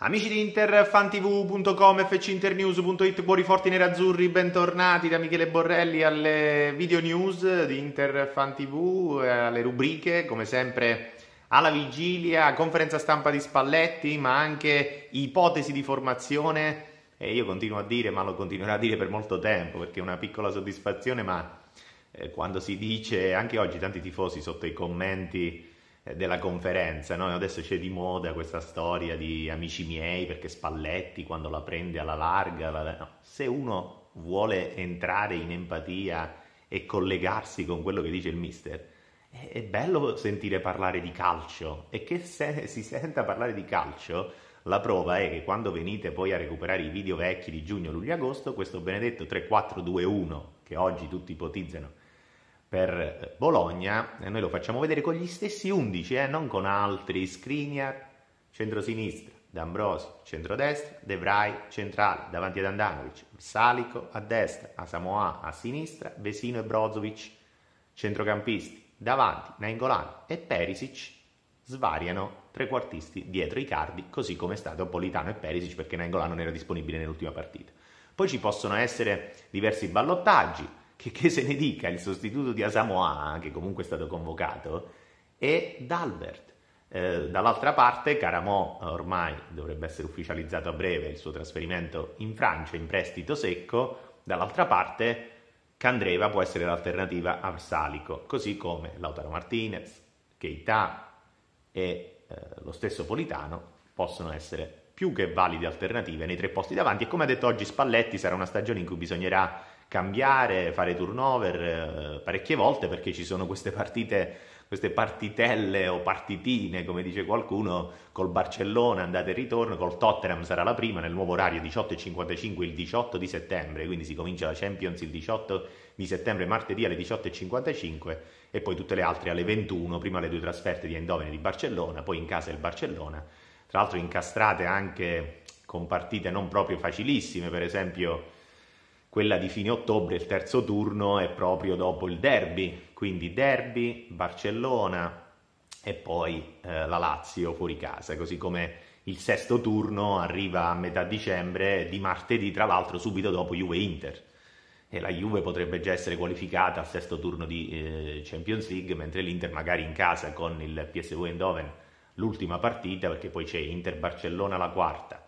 Amici di Inter, fantv.com, fcinternews.it, buoni forti nerazzurri, bentornati da Michele Borrelli alle video news di Inter FanTV, eh, alle rubriche, come sempre alla vigilia, conferenza stampa di Spalletti, ma anche ipotesi di formazione e io continuo a dire, ma lo continuerò a dire per molto tempo, perché è una piccola soddisfazione, ma eh, quando si dice, anche oggi tanti tifosi sotto i commenti eh, della conferenza, no? adesso c'è di moda questa storia di amici miei perché Spalletti quando la prende alla larga, la... No. se uno vuole entrare in empatia e collegarsi con quello che dice il mister, è, bello sentire parlare di calcio e che se si senta parlare di calcio, la prova è che quando venite poi a recuperare i video vecchi di giugno, luglio, agosto, questo benedetto 3-4-2-1 che oggi tutti ipotizzano per eh, Bologna e noi lo facciamo vedere con gli stessi 11, eh, non con altri, Skriniar, centrosinistra, D'Ambrosi, centrodestra, De Vrij, centrale, davanti ad Andanovic, Salico a destra, Asamoa a sinistra, Vesino e Brozovic, centrocampisti, davanti Nainggolan e Perisic, svariano trequartisti dietro i cardi, così come è stato Politano e Perisic perché Nainggolan non era disponibile nell'ultima partita. Poi ci possono essere diversi ballottaggi, che, che se ne dica, il sostituto di Asamoah, che comunque è stato convocato, è Dalbert. Eh, dall'altra parte Caramò eh, ormai dovrebbe essere ufficializzato a breve il suo trasferimento in Francia in prestito secco, dall'altra parte Candreva può essere l'alternativa a Salico, così come Lautaro Martinez, Keita e eh, lo stesso Politano possono essere più che valide alternative nei tre posti davanti e come ha detto oggi Spalletti sarà una stagione in cui bisognerà cambiare, fare turnover eh, parecchie volte perché ci sono queste partite, queste partitelle o partitine, come dice qualcuno, col Barcellona andate e ritorno, col Tottenham sarà la prima nel nuovo orario 18.55 il 18 di settembre, quindi si comincia la Champions il 18 di settembre martedì alle 18.55 e poi tutte le altre alle 21, prima le due trasferte di Eindhoven e di Barcellona, poi in casa il Barcellona, tra l'altro incastrate anche con partite non proprio facilissime, per esempio quella di fine ottobre, il terzo turno è proprio dopo il derby, quindi derby, Barcellona e poi eh, la Lazio fuori casa, così come il sesto turno arriva a metà dicembre di martedì, tra l'altro subito dopo Juve-Inter. E la Juve potrebbe già essere qualificata al sesto turno di eh, Champions League, mentre l'Inter magari in casa con il PSV Eindhoven l'ultima partita, perché poi c'è Inter-Barcellona la quarta,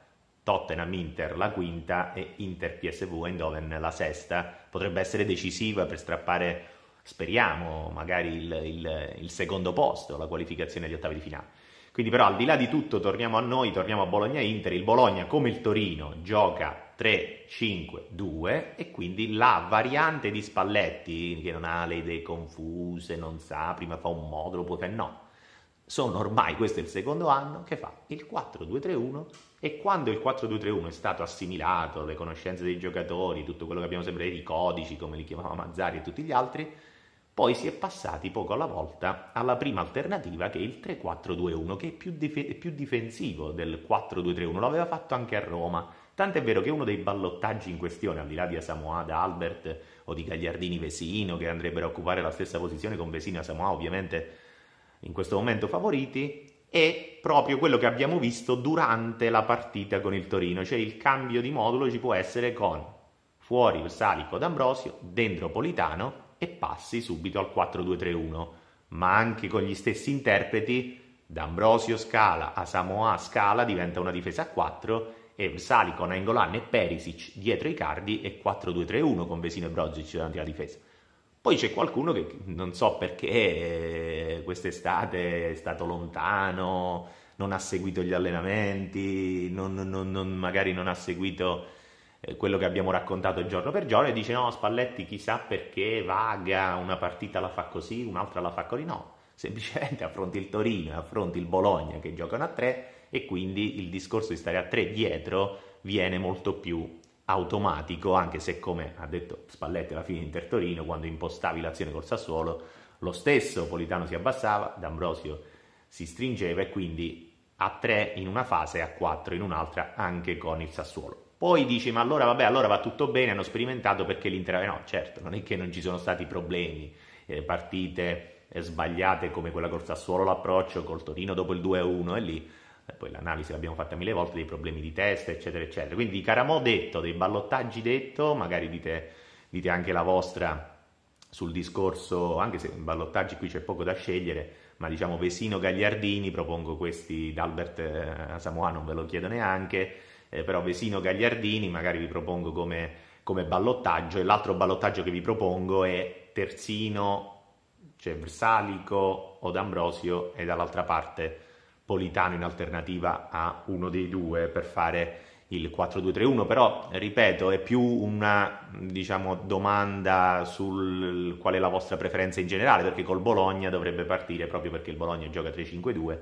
Tottenham Inter la quinta e Inter PSV Eindhoven la sesta. Potrebbe essere decisiva per strappare, speriamo, magari il, il, il secondo posto, la qualificazione agli ottavi di finale. Quindi però al di là di tutto torniamo a noi, torniamo a Bologna-Inter, il Bologna come il Torino gioca 3-5-2 e quindi la variante di Spalletti che non ha le idee confuse, non sa, prima fa un modulo, poi fa no sono ormai, questo è il secondo anno, che fa il 4-2-3-1 e quando il 4-2-3-1 è stato assimilato le conoscenze dei giocatori, tutto quello che abbiamo sempre detto, i codici, come li chiamava Mazzari e tutti gli altri, poi si è passati poco alla volta alla prima alternativa che è il 3-4-2-1, che è più, dif- più difensivo del 4-2-3-1, l'aveva fatto anche a Roma, Tant'è vero che uno dei ballottaggi in questione, al di là di Asamoada Albert o di Gagliardini Vesino, che andrebbero a occupare la stessa posizione con Vesino e Asamoah, ovviamente in questo momento favoriti, è proprio quello che abbiamo visto durante la partita con il Torino, cioè il cambio di modulo ci può essere con fuori Salico d'Ambrosio, dentro Politano e passi subito al 4-2-3-1, ma anche con gli stessi interpreti D'Ambrosio scala, Asamoa scala, diventa una difesa a 4 e Salico, Nainggolan e Perisic dietro i cardi e 4-2-3-1 con Vesino e Brozic davanti alla difesa. Poi c'è qualcuno che non so perché eh, quest'estate è stato lontano, non ha seguito gli allenamenti, non, non, non, magari non ha seguito eh, quello che abbiamo raccontato giorno per giorno e dice no Spalletti chissà perché vaga, una partita la fa così, un'altra la fa così, no, semplicemente affronti il Torino, affronti il Bologna che giocano a tre e quindi il discorso di stare a tre dietro viene molto più automatico, anche se come ha detto Spalletti alla fine Inter Torino, quando impostavi l'azione col Sassuolo, lo stesso Politano si abbassava, D'Ambrosio si stringeva e quindi a 3 in una fase e a 4 in un'altra anche con il Sassuolo. Poi dici ma allora vabbè, allora va tutto bene, hanno sperimentato perché l'Inter... No, certo, non è che non ci sono stati problemi, eh, partite eh, sbagliate come quella col Sassuolo, l'approccio col Torino dopo il 2-1 e lì eh, poi l'analisi l'abbiamo fatta mille volte, dei problemi di testa, eccetera, eccetera. Quindi di Caramò detto, dei ballottaggi detto, magari dite, dite anche la vostra sul discorso, anche se in ballottaggi qui c'è poco da scegliere, ma diciamo Vesino Gagliardini, propongo questi d'Albert eh, Samoa, non ve lo chiedo neanche, eh, però Vesino Gagliardini magari vi propongo come, come ballottaggio e l'altro ballottaggio che vi propongo è Terzino, cioè Versalico o D'Ambrosio e dall'altra parte Politano in alternativa a uno dei due per fare il 4-2-3-1, però ripeto, è più una diciamo, domanda sul qual è la vostra preferenza in generale, perché col Bologna dovrebbe partire proprio perché il Bologna gioca 3-5-2.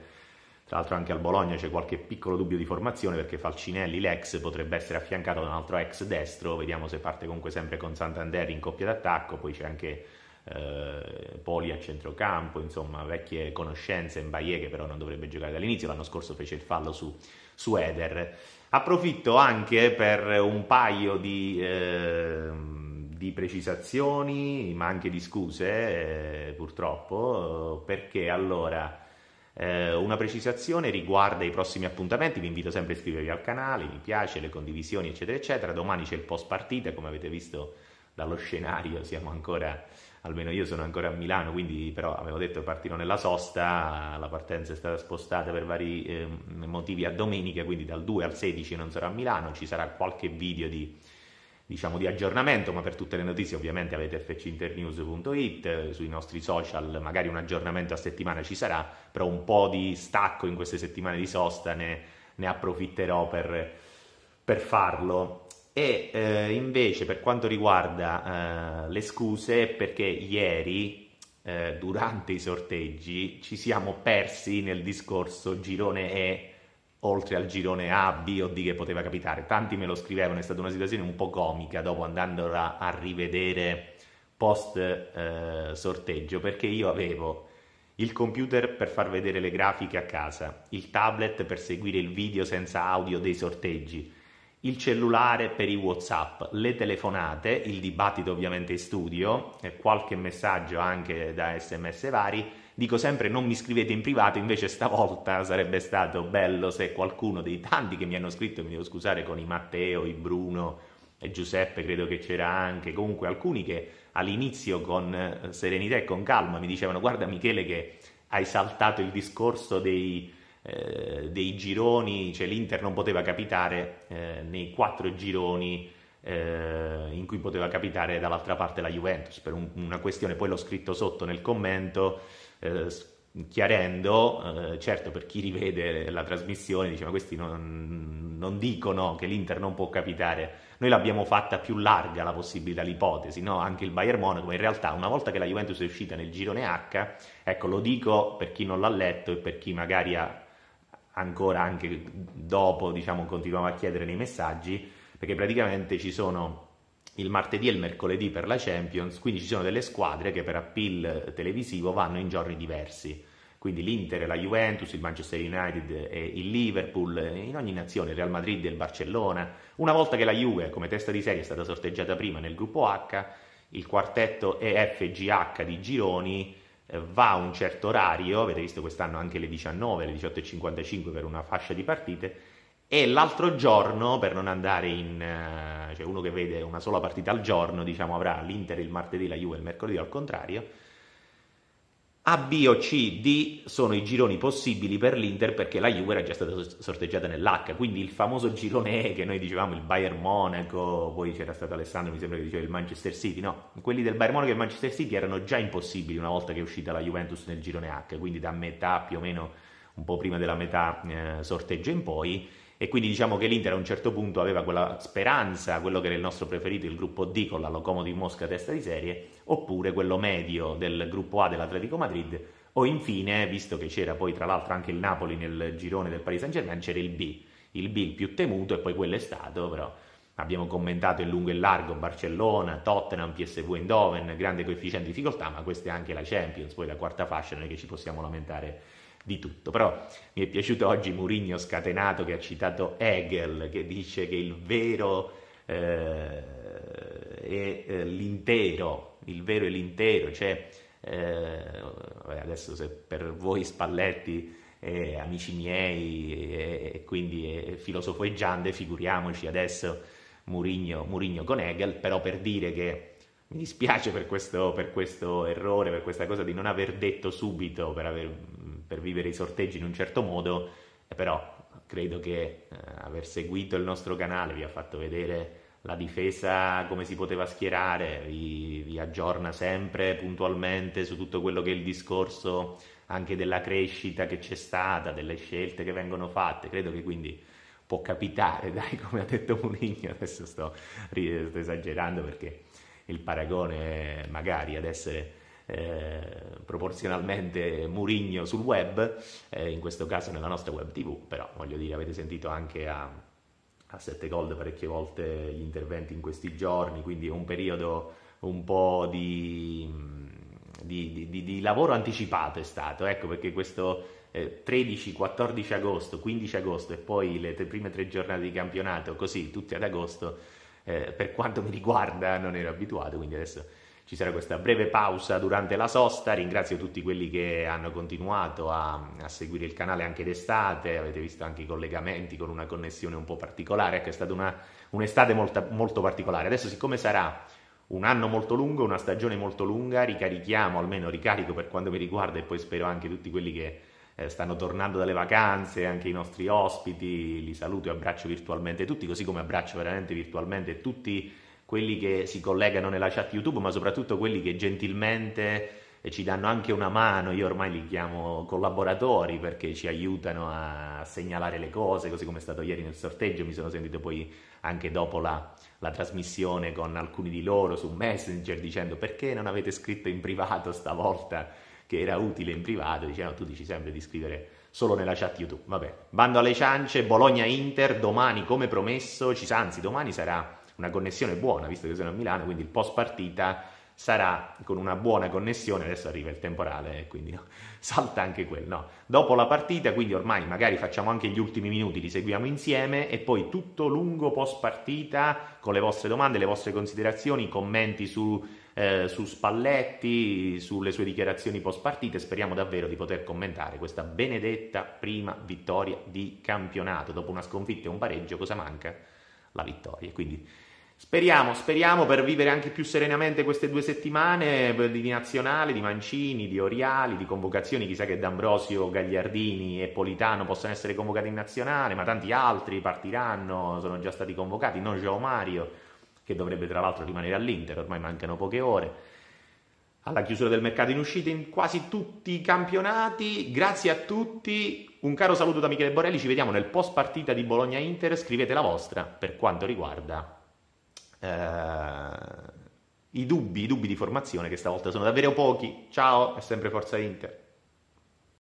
Tra l'altro anche al Bologna c'è qualche piccolo dubbio di formazione perché Falcinelli, l'ex, potrebbe essere affiancato da un altro ex destro, vediamo se parte comunque sempre con Santander in coppia d'attacco, poi c'è anche eh, Poli a centrocampo, insomma vecchie conoscenze, Mbaye che però non dovrebbe giocare dall'inizio, l'anno scorso fece il fallo su, su Eder. Approfitto anche per un paio di... Eh, di precisazioni, ma anche di scuse, eh, purtroppo, perché allora eh, una precisazione riguarda i prossimi appuntamenti, vi invito sempre a iscrivervi al canale, mi piace, le condivisioni, eccetera, eccetera. Domani c'è il post partita, come avete visto dallo scenario, siamo ancora almeno io sono ancora a Milano, quindi però avevo detto che partirò nella sosta, la partenza è stata spostata per vari eh, motivi a domenica, quindi dal 2 al 16 non sarò a Milano, ci sarà qualche video di, diciamo, di aggiornamento, ma per tutte le notizie ovviamente avete fcinternews.it, sui nostri social magari un aggiornamento a settimana ci sarà, però un po' di stacco in queste settimane di sosta ne, ne approfitterò per, per farlo. E eh, invece per quanto riguarda eh, le scuse, perché ieri eh, durante i sorteggi ci siamo persi nel discorso girone E oltre al girone A, B o D che poteva capitare. Tanti me lo scrivevano, è stata una situazione un po' comica dopo andandola a rivedere post eh, sorteggio, perché io avevo il computer per far vedere le grafiche a casa, il tablet per seguire il video senza audio dei sorteggi il cellulare per i whatsapp, le telefonate, il dibattito ovviamente in studio e qualche messaggio anche da sms vari. Dico sempre non mi scrivete in privato, invece stavolta sarebbe stato bello se qualcuno dei tanti che mi hanno scritto, mi devo scusare con i Matteo, i Bruno e Giuseppe, credo che c'era anche, comunque alcuni che all'inizio con eh, serenità e con calma mi dicevano guarda Michele che hai saltato il discorso dei eh, dei gironi, cioè l'Inter non poteva capitare eh, nei quattro gironi eh, in cui poteva capitare dall'altra parte la Juventus, per un, una questione, poi l'ho scritto sotto nel commento, eh, chiarendo, eh, certo per chi rivede la trasmissione dice ma questi non, non, dicono che l'Inter non può capitare, noi l'abbiamo fatta più larga la possibilità, l'ipotesi, no? anche il Bayern Monaco, in realtà una volta che la Juventus è uscita nel girone H, ecco lo dico per chi non l'ha letto e per chi magari ha ancora anche dopo, diciamo, continuiamo a chiedere nei messaggi, perché praticamente ci sono il martedì e il mercoledì per la Champions, quindi ci sono delle squadre che per appeal televisivo vanno in giorni diversi. Quindi l'Inter e la Juventus, il Manchester United e il Liverpool, in ogni nazione, il Real Madrid e il Barcellona. Una volta che la Juve come testa di serie è stata sorteggiata prima nel gruppo H, il quartetto EFGH di gironi eh, va a un certo orario, avete visto quest'anno anche le 19, le 18.55 per una fascia di partite, e l'altro giorno, per non andare in... Eh, cioè uno che vede una sola partita al giorno, diciamo avrà l'Inter il martedì, la Juve il mercoledì al contrario, a, B o C, D sono i gironi possibili per l'Inter perché la Juve era già stata sorteggiata nell'H, quindi il famoso girone E che noi dicevamo il Bayern Monaco, poi c'era stato Alessandro mi sembra che diceva il Manchester City, no, quelli del Bayern Monaco e il Manchester City erano già impossibili una volta che è uscita la Juventus nel girone H, quindi da metà più o meno un po' prima della metà eh, sorteggio in poi e quindi diciamo che l'Inter a un certo punto aveva quella speranza, quello che era il nostro preferito, il gruppo D con la Locomotive Mosca testa di serie, oppure quello medio del gruppo A dell'Atletico Madrid, o infine, visto che c'era poi tra l'altro anche il Napoli nel girone del Paris Saint Germain, c'era il B, il B il più temuto e poi quello è stato però. Abbiamo commentato in lungo e largo Barcellona, Tottenham, PSV Eindhoven, grande coefficiente di difficoltà, ma questa è anche la Champions, poi la quarta fascia, non è che ci possiamo lamentare di tutto. Però mi è piaciuto oggi Murigno scatenato che ha citato Hegel, che dice che il vero eh, è eh, l'intero, il vero è l'intero, cioè eh, adesso se per voi spalletti eh, amici miei e eh, quindi eh, filosofeggiante, figuriamoci adesso Murigno, Murigno con Hegel, però per dire che mi dispiace per questo, per questo errore, per questa cosa di non aver detto subito per, aver, per vivere i sorteggi in un certo modo, però credo che eh, aver seguito il nostro canale vi ha fatto vedere la difesa come si poteva schierare, vi, vi, aggiorna sempre puntualmente su tutto quello che è il discorso anche della crescita che c'è stata, delle scelte che vengono fatte, credo che quindi può capitare, dai, come ha detto Munigno, adesso sto, sto esagerando perché il paragone magari ad essere eh, proporzionalmente Murigno sul web, eh, in questo caso nella nostra web tv, però voglio dire avete sentito anche a, a sette Gold parecchie volte gli interventi in questi giorni, quindi è un periodo un po' di, di, di, di lavoro anticipato è stato, ecco perché questo... 13, eh, 14 agosto, 15 agosto e poi le prime tre giornate di campionato, così tutti ad agosto, eh, per quanto mi riguarda non ero abituato, quindi adesso ci sarà questa breve pausa durante la sosta, ringrazio tutti quelli che hanno continuato a, a seguire il canale anche d'estate, avete visto anche i collegamenti con una connessione un po' particolare, ecco è stata una, un'estate molto, molto particolare, adesso siccome sarà un anno molto lungo, una stagione molto lunga, ricarichiamo, almeno ricarico per quanto mi riguarda e poi spero anche tutti quelli che eh, stanno tornando dalle vacanze anche i nostri ospiti, li saluto e abbraccio virtualmente tutti, così come abbraccio veramente virtualmente tutti quelli che si collegano nella chat YouTube, ma soprattutto quelli che gentilmente eh, ci danno anche una mano, io ormai li chiamo collaboratori perché ci aiutano a segnalare le cose, così come è stato ieri nel sorteggio, mi sono sentito poi anche dopo la, la trasmissione con alcuni di loro su Messenger dicendo perché non avete scritto in privato stavolta che era utile in privato, dicevano tu dici sempre di scrivere solo nella chat YouTube. Vabbè, bando alle ciance, Bologna-Inter, domani come promesso, ci, anzi domani sarà una connessione buona, visto che sono a Milano, quindi il post partita sarà con una buona connessione, adesso arriva il temporale, quindi no, salta anche quello. No. Dopo la partita, quindi ormai magari facciamo anche gli ultimi minuti, li seguiamo insieme e poi tutto lungo post partita con le vostre domande, le vostre considerazioni, commenti su eh, su Spalletti, sulle sue dichiarazioni post partite. Speriamo davvero di poter commentare questa benedetta prima vittoria di campionato. Dopo una sconfitta e un pareggio, cosa manca? La vittoria. Quindi speriamo, speriamo per vivere anche più serenamente queste due settimane di nazionale, di Mancini, di Oriali, di convocazioni. Chissà che D'Ambrosio, Gagliardini e Politano possano essere convocati in nazionale, ma tanti altri partiranno, sono già stati convocati. Non Geo Mario che dovrebbe tra l'altro rimanere all'Inter, ormai mancano poche ore. Alla chiusura del mercato in uscita in quasi tutti i campionati. Grazie a tutti. Un caro saluto da Michele Borelli. Ci vediamo nel post partita di Bologna Inter. Scrivete la vostra per quanto riguarda eh, i, dubbi, i dubbi di formazione, che stavolta sono davvero pochi. Ciao, è sempre Forza Inter.